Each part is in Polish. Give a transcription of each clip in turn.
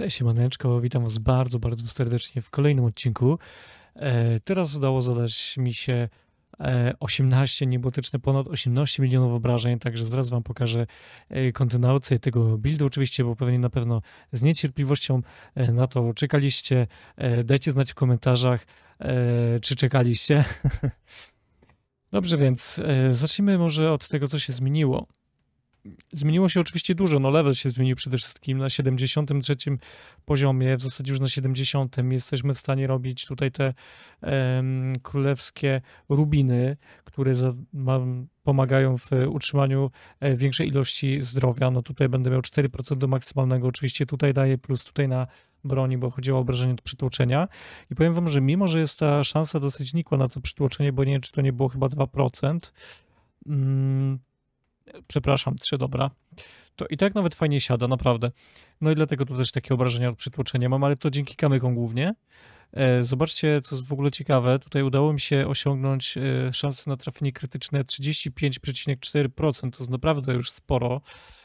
Cześć, Maneczko, witam Was bardzo, bardzo serdecznie w kolejnym odcinku. E, teraz udało zadać mi się 18 e, niebotyczne, ponad 18 milionów obrażeń, także zaraz Wam pokażę e, kontynuację tego buildu, oczywiście, bo pewnie na pewno z niecierpliwością na to czekaliście. Dajcie znać w komentarzach, czy czekaliście. Dobrze, więc zacznijmy może od tego, co się zmieniło. Zmieniło się oczywiście dużo, no level się zmienił przede wszystkim na 73 poziomie, w zasadzie już na 70 jesteśmy w stanie robić tutaj te um, królewskie rubiny, które za, ma, pomagają w utrzymaniu e, większej ilości zdrowia. No tutaj będę miał 4% do maksymalnego, oczywiście tutaj daję plus tutaj na broni, bo chodziło o obrażenie od przytłoczenia. I powiem wam, że mimo, że jest ta szansa dosyć nikła na to przytłoczenie, bo nie wiem, czy to nie było chyba 2%, mm, przepraszam, trzy dobra, to i tak nawet fajnie siada, naprawdę. No i dlatego tu też takie obrażenia od przytłoczenia mam, ale to dzięki kamykom głównie. E, zobaczcie, co jest w ogóle ciekawe. Tutaj udało mi się osiągnąć e, szanse na trafienie krytyczne 35,4%, Co jest naprawdę już sporo.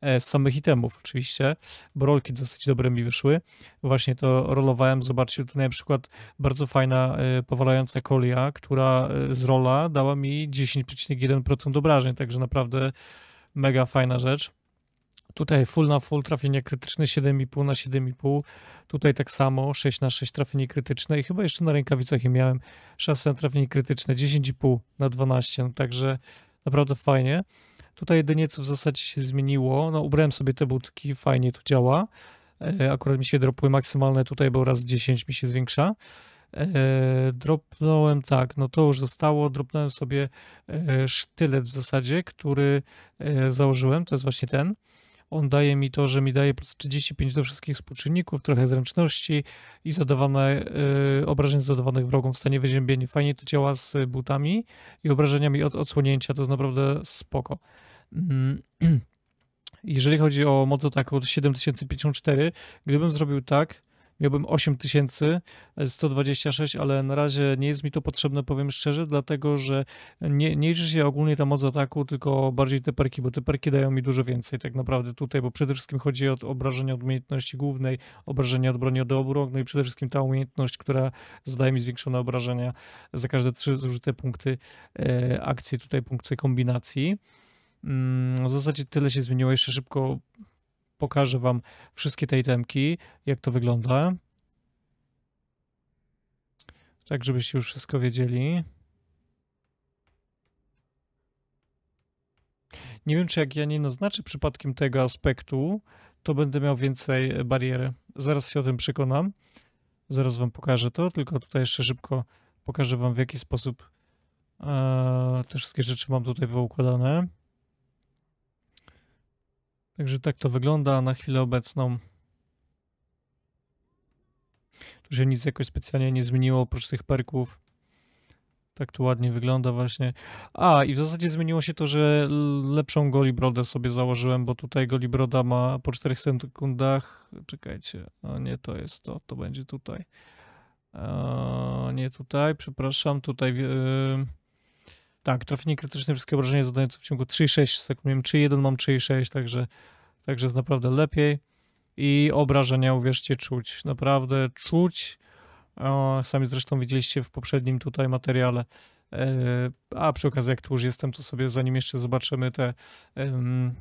E, z samych itemów oczywiście, bo rolki dosyć dobre mi wyszły. Właśnie to rolowałem, zobaczcie, tutaj na przykład bardzo fajna e, powalająca kolia, która e, z rola dała mi 10,1% obrażeń, także naprawdę mega fajna rzecz. Tutaj full na full trafienie krytyczne 7,5 na 7,5. Tutaj tak samo 6 na 6 trafienie krytyczne i chyba jeszcze na rękawicach je miałem 6 na trafienie krytyczne 10,5 na 12. No, także naprawdę fajnie. Tutaj jedynie co w zasadzie się zmieniło, no ubrałem sobie te butki, fajnie to działa. E, akurat mi się dropły maksymalne tutaj, bo raz 10 mi się zwiększa. E, dropnąłem, tak, no to już zostało. Dropnąłem sobie e, sztylet w zasadzie, który założyłem, to jest właśnie ten. On daje mi to, że mi daje plus 35 do wszystkich współczynników, trochę zręczności i zadawane, y, obrażeń zadawanych wrogom w stanie wyziębienia. Fajnie to działa z butami i obrażeniami od odsłonięcia, to jest naprawdę spoko. Mm. jeżeli chodzi o moc ataku 7054, gdybym zrobił tak, miałbym 8126, ale na razie nie jest mi to potrzebne, powiem szczerze, dlatego że nie, nie liczy się ogólnie ta moc ataku, tylko bardziej te perki, bo te perki dają mi dużo więcej tak naprawdę tutaj, bo przede wszystkim chodzi o obrażenie od umiejętności głównej, obrażenie od broni od no i przede wszystkim ta umiejętność, która zadaje mi zwiększone obrażenia za każde trzy zużyte punkty e, akcji, tutaj punkty kombinacji. Mm, w zasadzie tyle się zmieniło. Jeszcze szybko pokażę Wam wszystkie te itemki, jak to wygląda. Tak, żebyście już wszystko wiedzieli. Nie wiem, czy jak ja nie naznaczę przypadkiem tego aspektu, to będę miał więcej bariery. Zaraz się o tym przekonam. Zaraz wam pokażę to, tylko tutaj jeszcze szybko pokażę wam w jaki sposób e, te wszystkie rzeczy mam tutaj wyukładane. Także tak to wygląda na chwilę obecną. Tu się nic jakoś specjalnie nie zmieniło oprócz tych perków. Tak to ładnie wygląda właśnie. A, i w zasadzie zmieniło się to, że lepszą golibrodę sobie założyłem, bo tutaj golibroda ma po 4 sekundach... Czekajcie, o no nie, to jest to, to będzie tutaj. O, nie tutaj, przepraszam, tutaj... Yy... Tak, trafienie krytyczne, wszystkie obrażenia zadające w ciągu 3,6 sekund. Miałem 3,1, mam 6, także, także jest naprawdę lepiej. I obrażenia, uwierzcie, czuć. Naprawdę czuć. O, sami zresztą widzieliście w poprzednim tutaj materiale. E, a przy okazji, jak tu już jestem, to sobie zanim jeszcze zobaczymy te. Um,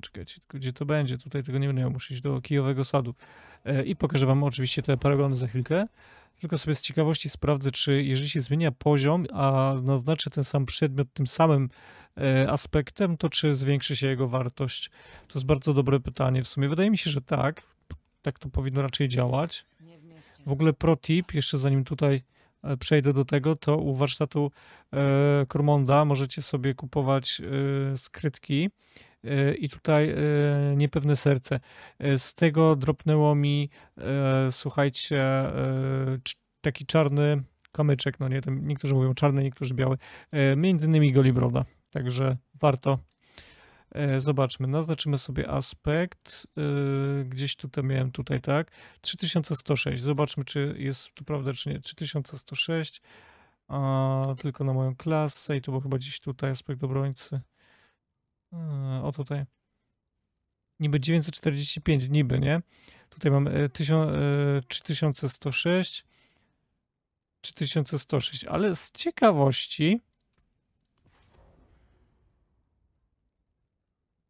czekajcie, gdzie to będzie? Tutaj tego nie będę miał, muszę iść do kijowego sadu. E, I pokażę Wam oczywiście te paragony za chwilkę. Tylko sobie z ciekawości sprawdzę, czy jeżeli się zmienia poziom, a naznaczy ten sam przedmiot tym samym e, aspektem, to czy zwiększy się jego wartość? To jest bardzo dobre pytanie. W sumie wydaje mi się, że tak. Tak to powinno raczej działać. W ogóle pro tip, jeszcze zanim tutaj e, przejdę do tego, to u warsztatu e, Kormonda możecie sobie kupować skrytki Y, i tutaj y, niepewne serce. Y, z tego dropnęło mi, słuchajcie, taki czarny kamyczek, no nie, tam niektórzy mówią czarny, niektórzy biały, między innymi Golibroda, także warto. Zobaczmy, naznaczymy sobie aspekt, gdzieś tutaj miałem tutaj, tak, 3106, zobaczmy czy jest to prawda, czy nie, 3106, a, tylko na moją klasę i to było chyba gdzieś tutaj aspekt obrońcy. O tutaj. Niby 945, niby, nie? Tutaj mam 3106, 3106, ale z ciekawości.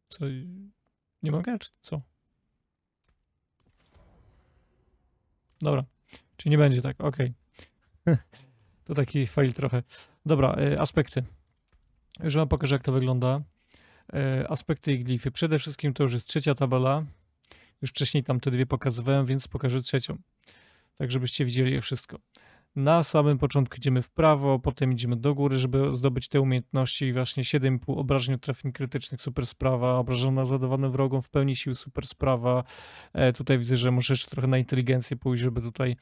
Co? Nie mogę, czy co? Dobra, czy nie będzie tak, ok. to taki fail trochę. Dobra, e, aspekty. Już wam pokażę, jak to wygląda. E, aspekty i glify. Przede wszystkim to już jest trzecia tabela. Już wcześniej tam te dwie pokazywałem, więc pokażę trzecią. Tak, żebyście widzieli je wszystko. Na samym początku idziemy w prawo, potem idziemy do góry, żeby zdobyć te umiejętności. Właśnie 7,5 obrażeń od trafień krytycznych, super sprawa. Obrażona zadawane wrogą w pełni sił, super sprawa. E, tutaj widzę, że muszę jeszcze trochę na inteligencję pójść, żeby tutaj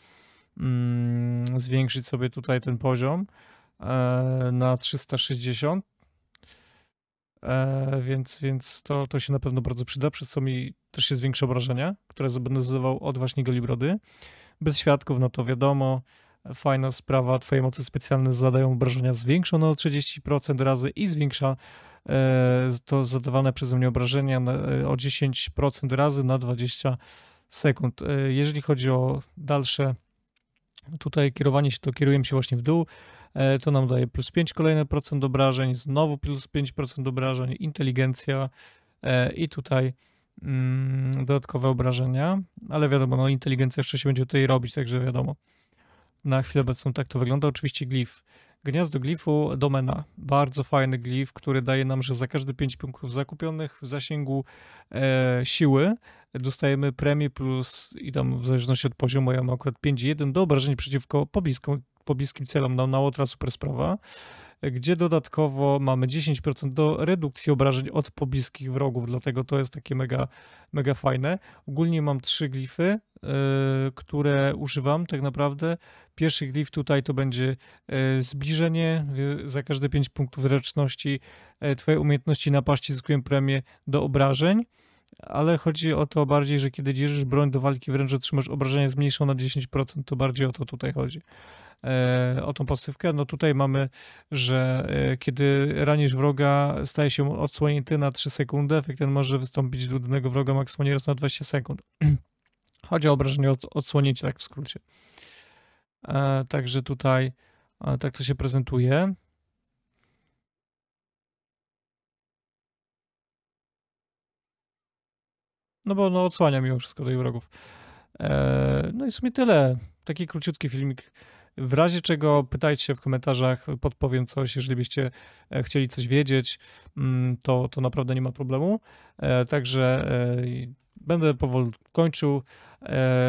mm, zwiększyć sobie tutaj ten poziom e, na 360. E, więc, więc to, to się na pewno bardzo przyda, przez co mi też się zwiększy obrażenia, które będę zadawał od właśnie golibrody. Bez świadków, no to wiadomo, fajna sprawa, twoje mocy specjalne zadają obrażenia zwiększone o 30% razy i zwiększa e, to zadawane przeze mnie obrażenia e, o 10% razy na 20 sekund. Jeżeli chodzi o dalsze tutaj kierowanie się, to kieruję się właśnie w dół. E, to nam daje plus 5 kolejne procent obrażeń, znowu plus 5% obrażeń, inteligencja e, i tutaj mm, dodatkowe obrażenia, ale wiadomo, no inteligencja jeszcze się będzie tutaj robić, także wiadomo. Na chwilę obecną tak to wygląda. Oczywiście glif. Gniazdo glifu domena. Bardzo fajny glif, który daje nam, że za każdy 5 punktów zakupionych w zasięgu e, siły dostajemy premię plus i tam w zależności od poziomu, ja mam akurat 5,1 do obrażeń przeciwko pobliską po bliskim celom na Łotra super sprawa, gdzie dodatkowo mamy 10% do redukcji obrażeń od pobliskich wrogów, dlatego to jest takie mega, mega fajne. Ogólnie mam trzy glify, yy, które używam tak naprawdę. Pierwszy glif tutaj to będzie yy, zbliżenie. Yy, za każde 5 punktów zręczności y, Twojej umiejętności napaści zyskuję premię do obrażeń ale chodzi o to bardziej, że kiedy dzierżysz broń do walki, wręcz otrzymasz obrażenia zmniejszone na 10%, to bardziej o to tutaj chodzi. E, o tą pasywkę. No tutaj mamy, że e, kiedy ranisz wroga, staje się odsłonięty na 3 sekundy, efekt ten może wystąpić do danego wroga maksymalnie raz na 20 sekund. Chodzi o obrażenie od, odsłonięcia, tak w skrócie. E, także tutaj tak to się prezentuje. No bo no, odsłania mimo wszystko tutaj wrogów. No i w sumie tyle. Taki króciutki filmik. W razie czego pytajcie w komentarzach, podpowiem coś, jeżeli byście e, chcieli coś wiedzieć, mm, to, to naprawdę nie ma problemu. E, także e, będę powoli kończył,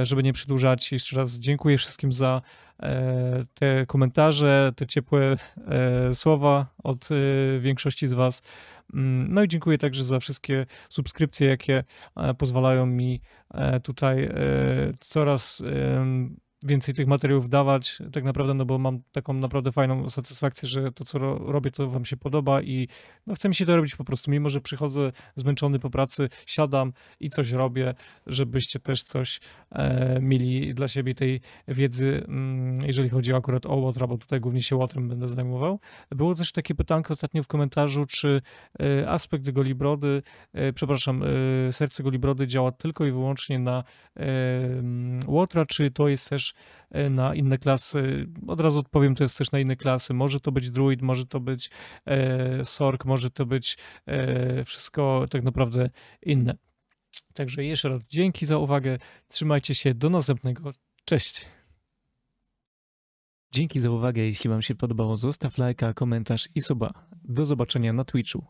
żeby nie przedłużać. Jeszcze raz dziękuję wszystkim za te komentarze, te ciepłe słowa od większości z Was. Mm, no i dziękuję także za wszystkie subskrypcje, jakie pozwalają mi tutaj coraz więcej tych materiałów dawać, tak naprawdę, no bo mam taką naprawdę fajną satysfakcję, że to, co ro robię, to wam się podoba i no chce mi się to robić po prostu, mimo że przychodzę zmęczony po pracy, siadam i coś robię, żebyście też coś e, mieli dla siebie tej wiedzy, mm, jeżeli chodzi akurat o Łotra, bo tutaj głównie się Łotrem będę zajmował. Było też takie pytanko ostatnio w komentarzu, czy e, aspekt Golibrody, e, przepraszam, e, serce Golibrody działa tylko i wyłącznie na e, mm, Łotra, czy to jest też też e, na inne klasy. Od razu odpowiem, to jest też na inne klasy. Może to być druid, może to być e, sork, może to być e, wszystko tak naprawdę inne. Także jeszcze raz dzięki za uwagę. Trzymajcie się. Do następnego. Cześć. Dzięki za uwagę. Jeśli Wam się podobało, zostaw lajka, komentarz i suba. Do zobaczenia na Twitchu.